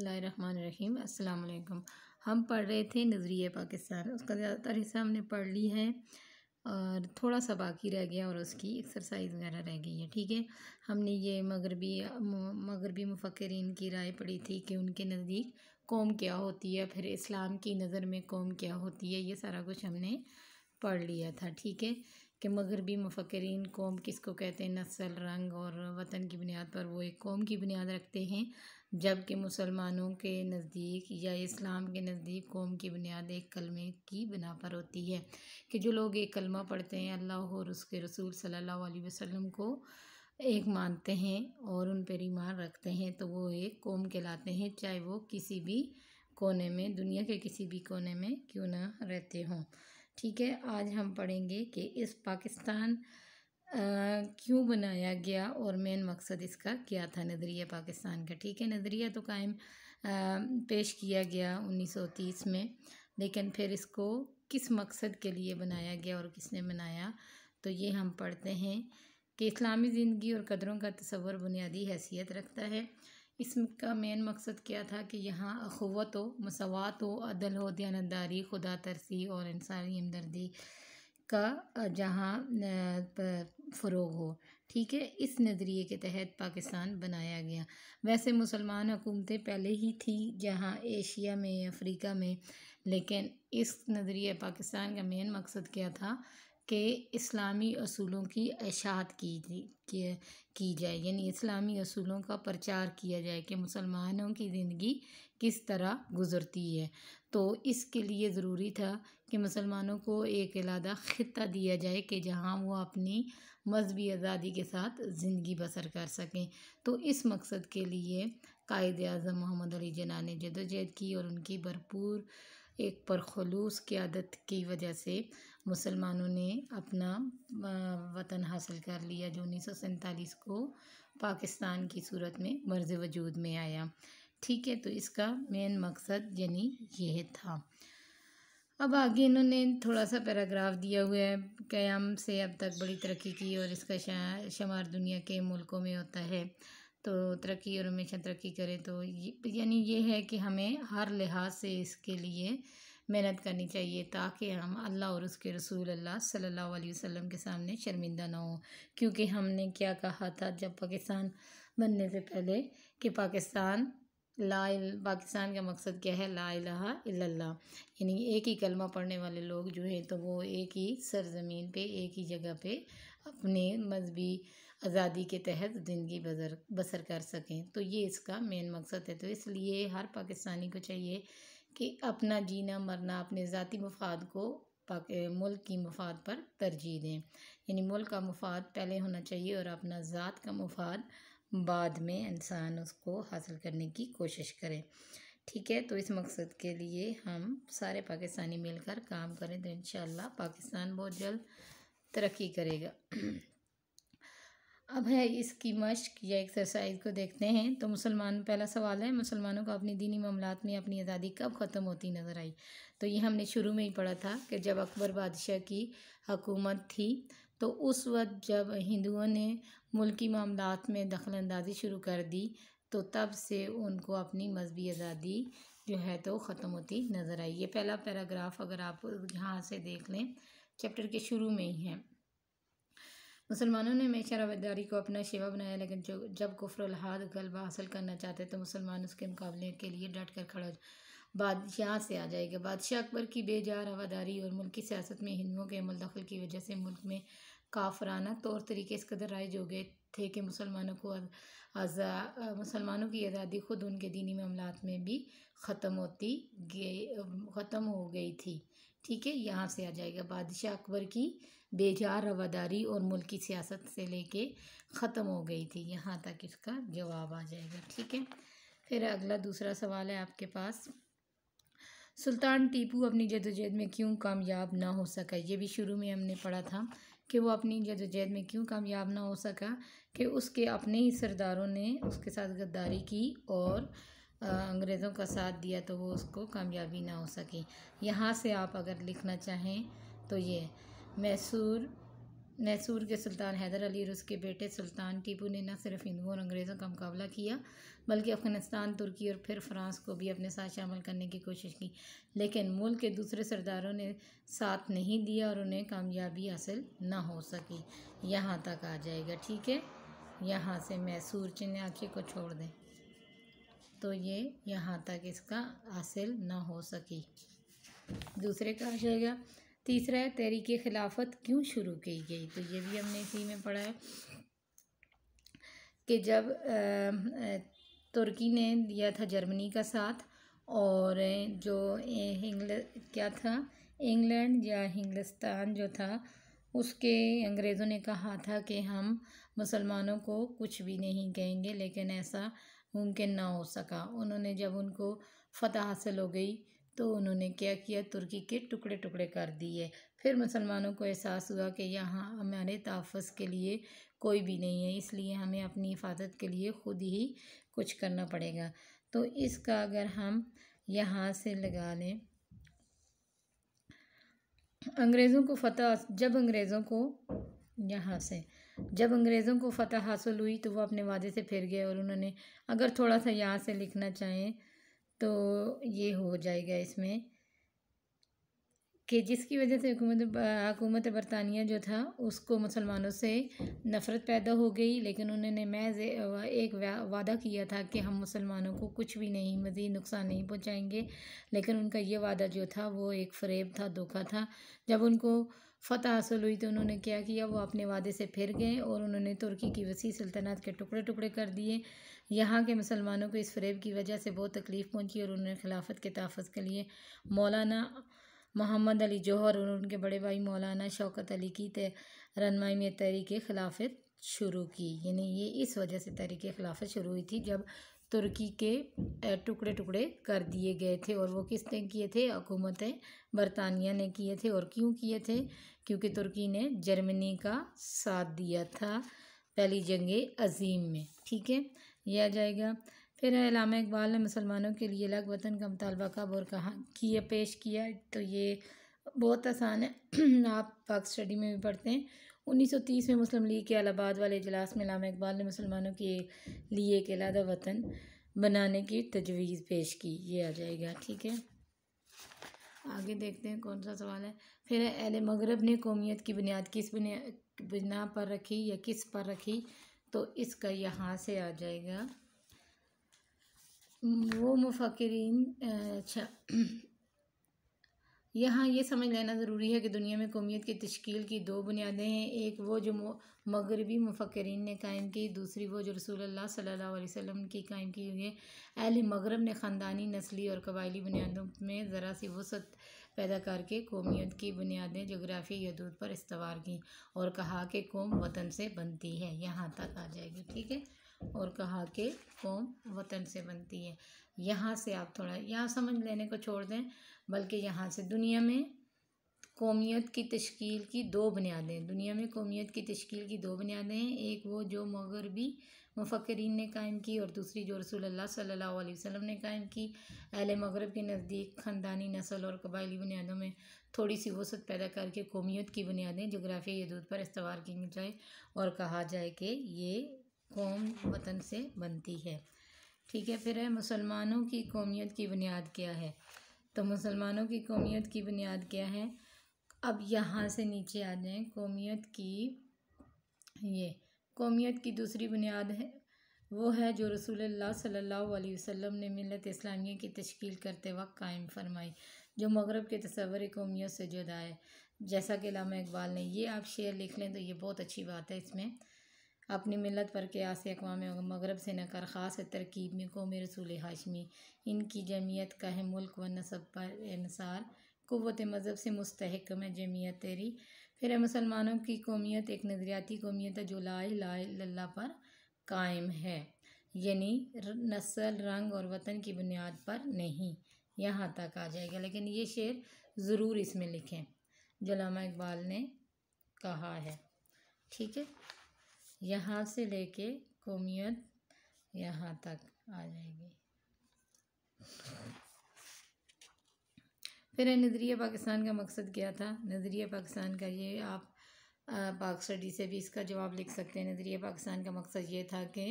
बसमीम् अल्लाम हम पढ़ रहे थे नज़रिए पाकिस्तान उसका ज़्यादातर हिस्सा हमने पढ़ ली है और थोड़ा सा बाकी रह गया और उसकी एक्सरसाइज वगैरह रह गई है ठीक है हमने ये मगरबी मगरबी मुफक्रीन की राय पढ़ी थी कि उनके नज़दीक कौम क्या होती है फिर इस्लाम की नज़र में कौम क्या होती है ये सारा कुछ हमने पढ़ लिया था ठीक है कि मगरबी मफ़करीन कौम किसको कहते हैं नस्ल रंग और वतन की बुनियाद पर वो एक कौम की बुनियाद रखते हैं जबकि मुसलमानों के नज़दीक या इस्लाम के नज़दीक कौम की बुनियाद एक कलमे की बिना पर होती है कि जो लोग एक कलमा पढ़ते हैं अल्लाह और उसके रसूल सल्ला अलैहि को एक मानते हैं और उन पर ईमान रखते हैं तो वो एक कौम कहलाते हैं चाहे वो किसी भी कोने में दुनिया के किसी भी कोने में क्यों ना रहते हों ठीक है आज हम पढ़ेंगे कि इस पाकिस्तान क्यों बनाया गया और मेन मकसद इसका क्या था नज़रिया पाकिस्तान का ठीक है नज़रिया तो कायम पेश किया गया 1930 में लेकिन फिर इसको किस मकसद के लिए बनाया गया और किसने बनाया तो ये हम पढ़ते हैं कि इस्लामी ज़िंदगी और कदरों का तस्वर बुनियादी हैसियत रखता है इसका मेन मकसद क्या था कि यहाँ अखवत हो मसवात हो अदल हो दयानतदारी खुदा तरसी और इंसानी हमदर्दी का जहाँ फ़रोग हो ठीक है इस नज़रिए के तहत पाकिस्तान बनाया गया वैसे मुसलमान हुकूमतें पहले ही थी जहाँ एशिया में अफ्रीका में लेकिन इस नज़रिए पाकिस्तान का मेन मकसद क्या था के इस्लामी असूलों की अशात की की की जाए यानी इस्लामी असूलों का प्रचार किया जाए कि मुसलमानों की ज़िंदगी किस तरह गुज़रती है तो इसके लिए ज़रूरी था कि मुसलमानों को एक अलादा ख़त्ता दिया जाए कि जहाँ वो अपनी मजहबी आज़ादी के साथ ज़िंदगी बसर कर सकें तो इस मकसद के लिए कायद अजम मोहम्मद अली जना ने जदोजहद की और उनकी भरपूर एक परखलूस क्यादत की वजह से मुसलमानों ने अपना वतन हासिल कर लिया जो उन्नीस को पाकिस्तान की सूरत में मर्ज वजूद में आया ठीक है तो इसका मेन मकसद यानी यह था अब आगे इन्होंने थोड़ा सा पैराग्राफ दिया हुआ है क़याम से अब तक बड़ी तरक्की की और इसका शुमार दुनिया के मुल्कों में होता है तो तरक्की और हमेशा तरक्की करें तो यानी ये है कि हमें हर लिहाज से इसके लिए मेहनत करनी चाहिए ताकि हम अल्लाह और उसके रसूल अल्लाह सल्लल्लाहु अलैहि वसल्लम के सामने शर्मिंदा ना हो क्योंकि हमने क्या कहा था जब पाकिस्तान बनने से पहले कि पाकिस्तान ला पाकिस्तान का मकसद क्या है ला इलाहा यानी एक ही कलमा पढ़ने वाले लोग जो हैं तो वो एक ही सरजमीन पे एक ही जगह पे अपने मजहबी आज़ादी के तहत ज़िंदगी बसर कर सकें तो ये इसका मेन मकसद है तो इसलिए हर पाकिस्तानी को चाहिए कि अपना जीना मरना अपने ज़ाती मफाद को मुल्क की मफाद पर तरजीह दें यानी मुल्क का मफाद पहले होना चाहिए और अपना ज़ात का मफाद बाद में इंसान उसको हासिल करने की कोशिश करे ठीक है तो इस मकसद के लिए हम सारे पाकिस्तानी मिलकर काम करें तो इन पाकिस्तान बहुत जल्द तरक्की करेगा अब है इसकी मश्क या एक्सरसाइज को देखते हैं तो मुसलमान पहला सवाल है मुसलमानों को अपनी दीनी मामला में अपनी आज़ादी कब ख़त्म होती नज़र आई तो ये हमने शुरू में ही पढ़ा था कि जब अकबर बादशाह की हकूमत थी तो उस वक्त जब हिंदुओं ने मुल्की मामला में दखल अंदाजी शुरू कर दी तो तब से उनको अपनी मजहबी आज़ादी जो है तो ख़त्म होती नज़र आई ये पहला पैराग्राफ अगर आप यहाँ से देख लें चैप्टर के शुरू में ही है मुसलमानों ने हमेशा रवतदारी को अपना शेवा बनाया लेकिन जो जब कुफरहाद गलबा हासिल करना चाहते तो मुसलमान उसके मुकाबले के लिए डट कर खड़ा बादशाह से आ जाएगा बादशाह अकबर की बेजार हवादारी और की सियासत में हिंदुओं के अमल दखल की वजह से मुल्क में काफराना तौर तरीके इस कदर राइज हो गए थे कि मुसलमानों को आज़ा मुसलमानों की आज़ादी खुद उनके दीनी मामला में भी ख़त्म होती गई ख़त्म हो गई थी ठीक है यहाँ से आ जाएगा बादशाह अकबर की बेजार रवादारी और मुल्क की सियासत से लेके ख़त्म हो गई थी यहाँ तक इसका जवाब आ जाएगा ठीक है फिर अगला दूसरा सवाल है आपके पास सुल्तान टीपू अपनी जदोजहद में क्यों कामयाब ना हो सका ये भी शुरू में हमने पढ़ा था कि वो अपनी जदोजहद में क्यों कामयाब ना हो सका कि उसके अपने ही सरदारों ने उसके साथ गद्दारी की और अंग्रेज़ों का साथ दिया तो वो उसको कामयाबी ना हो सकी यहाँ से आप अगर लिखना चाहें तो ये मैसूर मैसूर के सुल्तान हैदर अली और उसके बेटे सुल्तान टीपू ने न सिर्फ हिंदुओं और अंग्रेज़ों का मुकाबला किया बल्कि अफ़गानिस्तान तुर्की और फिर फ्रांस को भी अपने साथ शामिल करने की कोशिश की लेकिन मुल्क के दूसरे सरदारों ने साथ नहीं दिया और उन्हें कामयाबी हासिल ना हो सकी यहाँ तक आ जाएगा ठीक है यहाँ से मैसूर चिन्ह आखिर को छोड़ दें तो ये यहाँ तक इसका हासिल ना हो सकी दूसरे का आ जाएगा तीसरा है तहरीक खिलाफत क्यों शुरू की गई तो ये भी हमने इसी में पढ़ा है कि जब तुर्की ने दिया था जर्मनी का साथ और जो इंग्लैंड क्या था इंग्लैंड या हिंगलिस्तान जो था उसके अंग्रेज़ों ने कहा था कि हम मुसलमानों को कुछ भी नहीं कहेंगे लेकिन ऐसा मुमकिन ना हो सका उन्होंने जब उनको फ़तह हासिल हो गई तो उन्होंने क्या किया तुर्की के टुकड़े टुकड़े कर दिए फिर मुसलमानों को एहसास हुआ कि यहाँ हमारे तहफ़ के लिए कोई भी नहीं है इसलिए हमें अपनी हिफाजत के लिए ख़ुद ही कुछ करना पड़ेगा तो इसका अगर हम यहाँ से लगा लें अंग्रेज़ों को फतह जब अंग्रेज़ों को यहाँ से जब अंग्रेज़ों को फतह हासिल हुई तो वो अपने वादे से फिर गए और उन्होंने अगर थोड़ा सा यहाँ से लिखना चाहें तो ये हो जाएगा इसमें कि जिसकी वजह से हुकूमत बरतानिया जो था उसको मुसलमानों से नफ़रत पैदा हो गई लेकिन उन्होंने मैज एक वादा किया था कि हम मुसलमानों को कुछ भी नहीं मज़ीद नुकसान नहीं पहुँचाएँगे लेकिन उनका ये वादा जो था वो एक फ्रेब था धोखा था जब उनको फ़तह हासिल हुई तो उन्होंने क्या किया वो अपने वादे से फिर गए और उन्होंने तुर्की की वसी सल्तनत के टुकड़े टुकड़े कर दिए यहाँ के मुसलमानों को इस फरेब की वजह से बहुत तकलीफ़ पहुँची और उन्होंने खिलाफत के तहफ़ के लिए मौलाना मोहम्मद अली जौहर और उनके बड़े भाई मौलाना शौकत अली की रनमाई में तहरीक खिलाफत शुरू की यानी ये इस वजह से तहरीक खिलाफत शुरू हुई थी जब तुर्की के टुकड़े टुकड़े कर दिए गए थे और वो किसने किए थे हुकूमतें बरतानिया ने किए थे और क्यों किए थे क्योंकि तुर्की ने जर्मनी का साथ दिया था पहली जंग अजीम में ठीक है यह आ जाएगा फिर अलामा इकबाल ने मुसलमानों के लिए अलग वतन का मुतालबा कब और कहाँ किया पेश किया तो ये बहुत आसान है आप पाक स्टडी में भी पढ़ते हैं 1930 में मुस्लिम लीग के अलाहाबाद वाले इजलास में लामा इकबाल ने मुसलमानों के लिए एक अलहदा वतन बनाने की तजवीज़ पेश की ये आ जाएगा ठीक है आगे देखते हैं कौन सा सवाल है फिर अहल मगरब ने कौमियत की बुनियाद किस बिना पर रखी या किस पर रखी तो इसका यहाँ से आ जाएगा वो मुफकरीन अच्छा यहाँ ये समझ लेना ज़रूरी है कि दुनिया में कौमीत की तश्कील की दो बुनियादें हैं एक वो जो मगरबी मुफक्रीन ने कायम की दूसरी वो जो रसूल अल्लाह सल्लल्लाहु अलैहि वसल्लम की कायम की हुई है अहल मगरब ने ख़ानदानी नस्ली और कबायली बुनियादों में ज़रा सी वसत पैदा करके कौमीत की बुनियादें जोग्राफी हदूद पर इस्तवार की और कहा कि कौम वतन से बनती है यहाँ तक आ जाएगी ठीक है और कहा कि कौम वतन से बनती है यहाँ से आप थोड़ा यहाँ समझ लेने को छोड़ दें बल्कि यहाँ से दुनिया में कौमियत की तश्कील की दो बुनियादें दुनिया में कौमियत की तश्कील की दो बुनियादें हैं एक वो जो मगरबी मफ़करीन ने कायम की और दूसरी जो रसूल अल्लाह अलैहि वसम ने कायम की अहल मगरब के नज़दीक ख़ानदानी नस्ल और कबायली बुनियादों में थोड़ी सी वसत पैदा करके कौमियत की बुनियादें जोग्राफिया यदूद पर इस्तवार की जाए और कहा जाए कि ये कौम वतन से बनती है ठीक है फिर है मुसलमानों की कौमियत की बुनियाद क्या है तो मुसलमानों की कौमियत की बुनियाद क्या है अब यहाँ से नीचे आ जाएँ कौमियत की ये कौमियत की दूसरी बुनियाद है वो है जो रसूल सल्ला वसम ने मिलत इस्लामिया की तश्कील करते वक्त कायम फरमाई जो मगरब के तस्वर कौमियत से जुदा है जैसा कि लामा इकबाल ने ये आप शेयर लिख लें तो ये बहुत अच्छी बात है इसमें अपनी मिलत पर क्यास अकवाम मगरब से कर ख़ास तरकीब में कौम रसूल हाशमी इनकी जमीयत का है मुल्क व नसब पर इसार क़वत मज़हब से मुस्तक में जमीयत तेरी फिर मुसलमानों की कौमियत एक नज़रियाती कौमियत है जो ला ला पर कायम है यानी नस्ल रंग और वतन की बुनियाद पर नहीं यहाँ तक आ जाएगा लेकिन ये शेर ज़रूर इसमें लिखें जलामा इकबाल ने कहा है ठीक है यहाँ से लेके कौमियत यहाँ तक आ जाएगी फिर नज़रिया पाकिस्तान का मकसद क्या था नज़रिया पाकिस्तान का ये आप पाक स्टडी से भी इसका जवाब लिख सकते हैं नज़रिया पाकिस्तान का मकसद ये था कि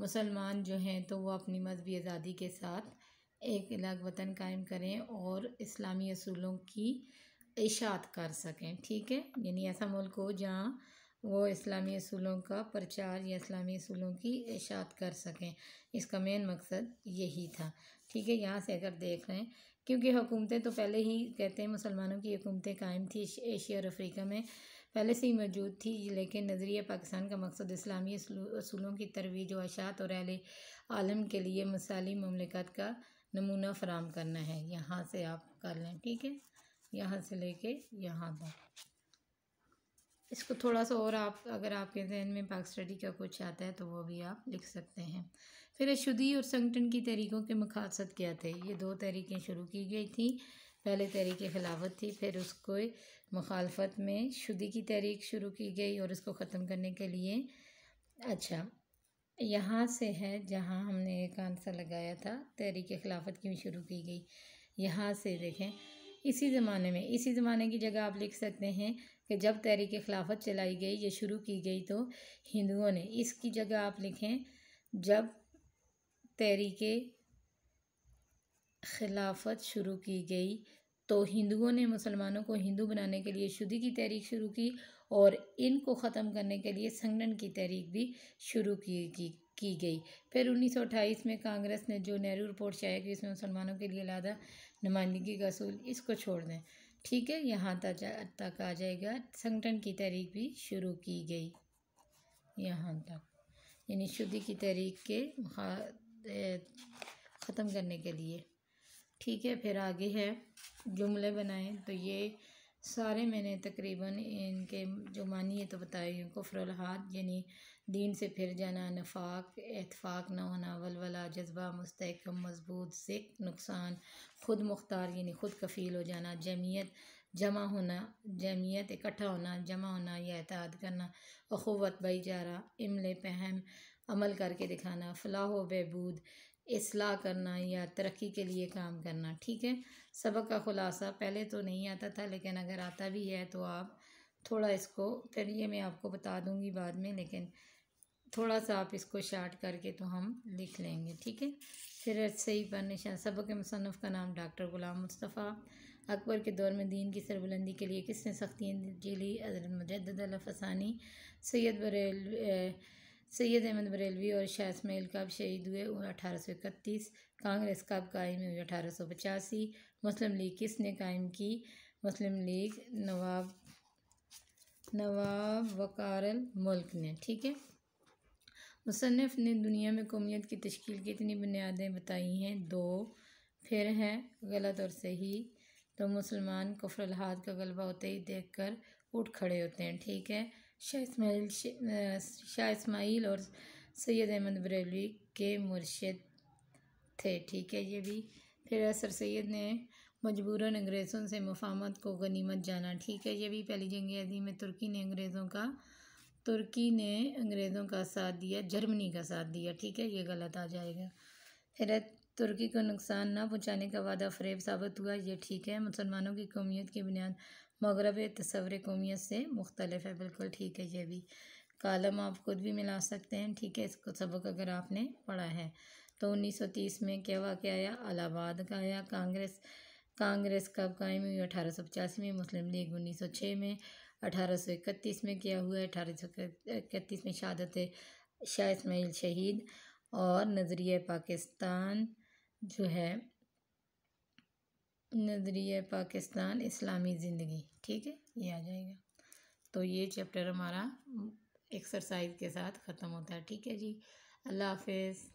मुसलमान जो हैं तो वो अपनी मजहबी आज़ादी के साथ एक अलग वतन कायम करें और इस्लामी असूलों की इशात कर सकें ठीक है यानी ऐसा मुल्क हो जहाँ वो इस्लामी असूलों का प्रचार या इस्लामी असूलों की इशात कर सकें इसका मेन मकसद यही था ठीक है यहाँ से अगर देख रहे हैं क्योंकि हुकूमतें तो पहले ही कहते हैं मुसलमानों की हुकूमतें कायम थी एशिया और अफ्रीका में पहले से ही मौजूद थी लेकिन नज़रिया पाकिस्तान का मकसद इस्लामी असूलों की तरवीज अशात और अहल आलम के लिए मसाली ममलिकत का नमूना फराम करना है यहाँ से आप कर लें ठीक है यहाँ से लेके यहाँ तक इसको थोड़ा सा और आप अगर आपके जहन में पाक स्टडी का कुछ आता है तो वो भी आप लिख सकते हैं फिर अशुद्धि और संगठन की तरीकों के मकासद क्या थे ये दो तहरीकें शुरू की गई थी पहले तहरीक खिलाफत थी फिर उसको मुखालफत में शुद्धि की तहरीक शुरू की गई और इसको ख़त्म करने के लिए अच्छा यहाँ से है जहाँ हमने एक आंसर लगाया था तहरीक खिलाफत की भी शुरू की गई यहाँ से देखें इसी ज़माने में इसी ज़माने की जगह आप लिख सकते हैं कि जब तहरीक खिलाफत चलाई गई या शुरू की गई तो हिंदुओं ने इसकी जगह आप लिखें जब तहरीक खिलाफत शुरू की गई तो हिंदुओं ने मुसलमानों को हिंदू बनाने के लिए शुद्धि की तहरीक शुरू की और इनको ख़त्म करने के लिए संगठन की तहरीक भी शुरू की की की गई फिर 1928 में कांग्रेस ने जो नेहरू रिपोर्ट शाया की उसमें मुसलमानों के लिए लादा नुमाइंदगी का असूल इसको छोड़ दें ठीक है यहाँ तक तक आ जाएगा संगठन की तारीख भी शुरू की गई यहाँ तक यानी शुद्धि की तारीख के ख़त्म करने के लिए ठीक है फिर आगे है जुमले बनाएं तो ये सारे मैंने तकरीबन इनके जो मानिए तो बताए इनको हाथ यानी दीन से फिर जाना नफाक एतफाक़ न होना वलवला जज्बा मुस्तकम मजबूत सिक नुकसान खुद मुख्तार यानी खुद कफ़ील हो जाना जमीयत जमा होना जमीयत इकट्ठा होना जमा होना या एतद करना अखवत बई जारा इमल पहम अमल करके दिखाना फलाह व बहबूद असलाह करना या तरक्की के लिए काम करना ठीक है सबक का ख़ुलासा पहले तो नहीं आता था लेकिन अगर आता भी है तो आप थोड़ा इसको फिर ये मैं आपको बता दूंगी बाद में लेकिन थोड़ा सा आप इसको शार्ट करके तो हम लिख लेंगे ठीक है फिर सही पर निशान सबक मुसनफ़ का नाम डॉक्टर ग़ुलाम मुस्तफ़ा अकबर के दौर में दीन की सरबुलंदी के लिए किसने सख्तियाँ झेली हजरत मुजद फसानी सैयद बरेल सैद अहमद बरेलवी और शाह इसमाइल कब शहीद हुए अठारह सौ इकतीस कांग्रेस कब कायम हुई अठारह सौ पचासी मुस्लिम लीग किसने कायम की मुस्लिम लीग नवाब नवाब वकारल मुल्क ने ठीक है मुसनफ़ ने दुनिया में कौमियत की तश्ील की इतनी बुनियादें बताई हैं दो फिर हैं गलत और सही तो मुसलमान कफरलहाद का गलबा होते ही देख कर उठ खड़े होते हैं ठीक है शाह इसमाइल शाह इसमाइल और सैयद अहमद बरेलवी के मुर्शद थे ठीक है ये भी फिर सर सैद ने मजबूरन अंग्रेज़ों से मफामत को गनीमत जाना ठीक है ये भी पहली जंग अजीम में तुर्की ने अंग्रेज़ों का तुर्की ने अंग्रेज़ों का साथ दिया जर्मनी का साथ दिया ठीक है ये गलत आ जाएगा फिर तुर्की को नुकसान ना पहुंचाने का वादा फ्रेब साबित हुआ ये ठीक है मुसलमानों की कौमियत की बुनियाद मगरब तस्वर कौमियत से मुख्तलफ है बिल्कुल ठीक है ये भी कालम आप खुद भी मिला सकते हैं ठीक है इसको सबक अगर आपने पढ़ा है तो 1930 में क्या वाक़ आया अलाहाबाद का आया कांग्रेस कांग्रेस कब कायम हुई अठारह में मुस्लिम लीग छः में 1831 में किया हुआ है अठारह में शहादत शाह इसमाइल शहीद और नज़रिया पाकिस्तान जो है नज़रिया पाकिस्तान इस्लामी ज़िंदगी ठीक है ये आ जाएगा तो ये चैप्टर हमारा एक्सरसाइज हम्म, के साथ ख़त्म होता है ठीक है जी अल्लाह हाफिज़